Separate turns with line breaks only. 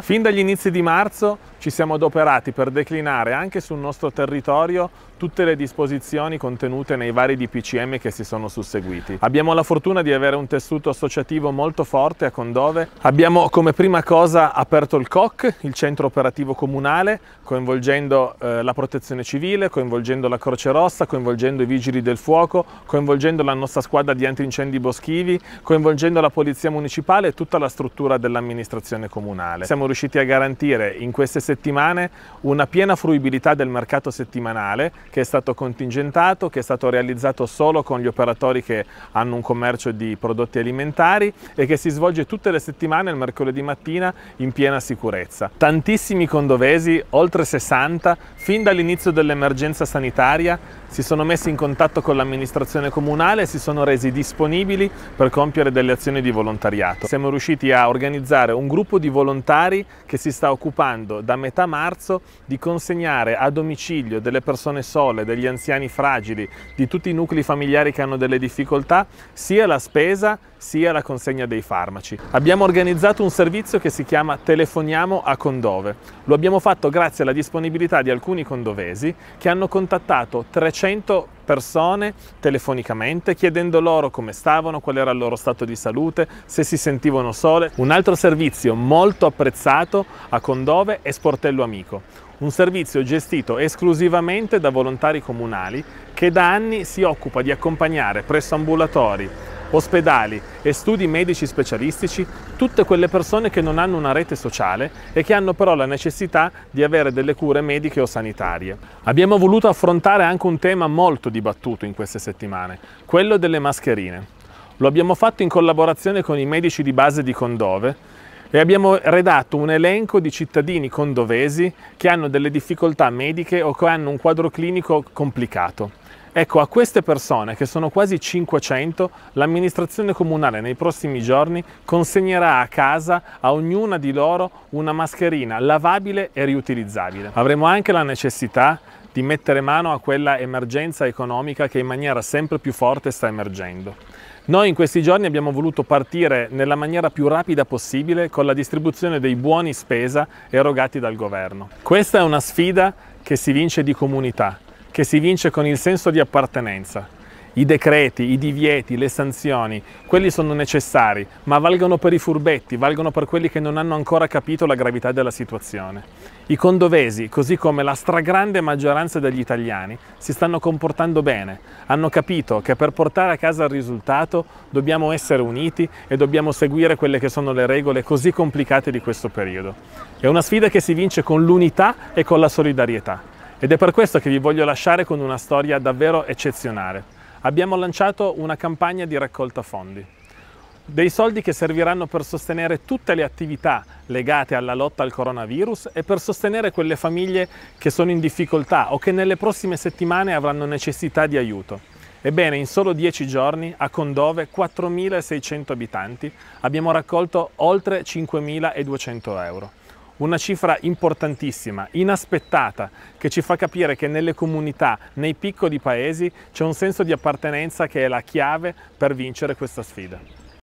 Fin dagli inizi di marzo ci siamo adoperati per declinare anche sul nostro territorio tutte le disposizioni contenute nei vari DPCM che si sono susseguiti. Abbiamo la fortuna di avere un tessuto associativo molto forte a Condove. Abbiamo come prima cosa aperto il COC, il centro operativo comunale, coinvolgendo eh, la protezione civile, coinvolgendo la Croce Rossa, coinvolgendo i vigili del fuoco, coinvolgendo la nostra squadra di antincendi boschivi, coinvolgendo la polizia municipale e tutta la struttura dell'amministrazione comunale. Siamo riusciti a garantire in queste settimane settimane una piena fruibilità del mercato settimanale che è stato contingentato, che è stato realizzato solo con gli operatori che hanno un commercio di prodotti alimentari e che si svolge tutte le settimane il mercoledì mattina in piena sicurezza. Tantissimi condovesi, oltre 60, fin dall'inizio dell'emergenza sanitaria si sono messi in contatto con l'amministrazione comunale e si sono resi disponibili per compiere delle azioni di volontariato. Siamo riusciti a organizzare un gruppo di volontari che si sta occupando da metà marzo di consegnare a domicilio delle persone sole, degli anziani fragili, di tutti i nuclei familiari che hanno delle difficoltà, sia la spesa sia la consegna dei farmaci. Abbiamo organizzato un servizio che si chiama Telefoniamo a Condove. Lo abbiamo fatto grazie alla disponibilità di alcuni condovesi che hanno contattato 300 persone telefonicamente chiedendo loro come stavano, qual era il loro stato di salute, se si sentivano sole. Un altro servizio molto apprezzato a Condove è Sportello Amico, un servizio gestito esclusivamente da volontari comunali che da anni si occupa di accompagnare presso ambulatori ospedali e studi medici specialistici, tutte quelle persone che non hanno una rete sociale e che hanno però la necessità di avere delle cure mediche o sanitarie. Abbiamo voluto affrontare anche un tema molto dibattuto in queste settimane, quello delle mascherine. Lo abbiamo fatto in collaborazione con i medici di base di Condove e abbiamo redatto un elenco di cittadini condovesi che hanno delle difficoltà mediche o che hanno un quadro clinico complicato. Ecco, a queste persone, che sono quasi 500, l'amministrazione comunale nei prossimi giorni consegnerà a casa a ognuna di loro una mascherina lavabile e riutilizzabile. Avremo anche la necessità di mettere mano a quella emergenza economica che in maniera sempre più forte sta emergendo. Noi in questi giorni abbiamo voluto partire nella maniera più rapida possibile con la distribuzione dei buoni spesa erogati dal governo. Questa è una sfida che si vince di comunità che si vince con il senso di appartenenza. I decreti, i divieti, le sanzioni, quelli sono necessari, ma valgono per i furbetti, valgono per quelli che non hanno ancora capito la gravità della situazione. I condovesi, così come la stragrande maggioranza degli italiani, si stanno comportando bene, hanno capito che per portare a casa il risultato dobbiamo essere uniti e dobbiamo seguire quelle che sono le regole così complicate di questo periodo. È una sfida che si vince con l'unità e con la solidarietà. Ed è per questo che vi voglio lasciare con una storia davvero eccezionale. Abbiamo lanciato una campagna di raccolta fondi. Dei soldi che serviranno per sostenere tutte le attività legate alla lotta al coronavirus e per sostenere quelle famiglie che sono in difficoltà o che nelle prossime settimane avranno necessità di aiuto. Ebbene, in solo 10 giorni a Condove, 4.600 abitanti, abbiamo raccolto oltre 5.200 euro una cifra importantissima, inaspettata, che ci fa capire che nelle comunità, nei piccoli paesi, c'è un senso di appartenenza che è la chiave per vincere questa sfida.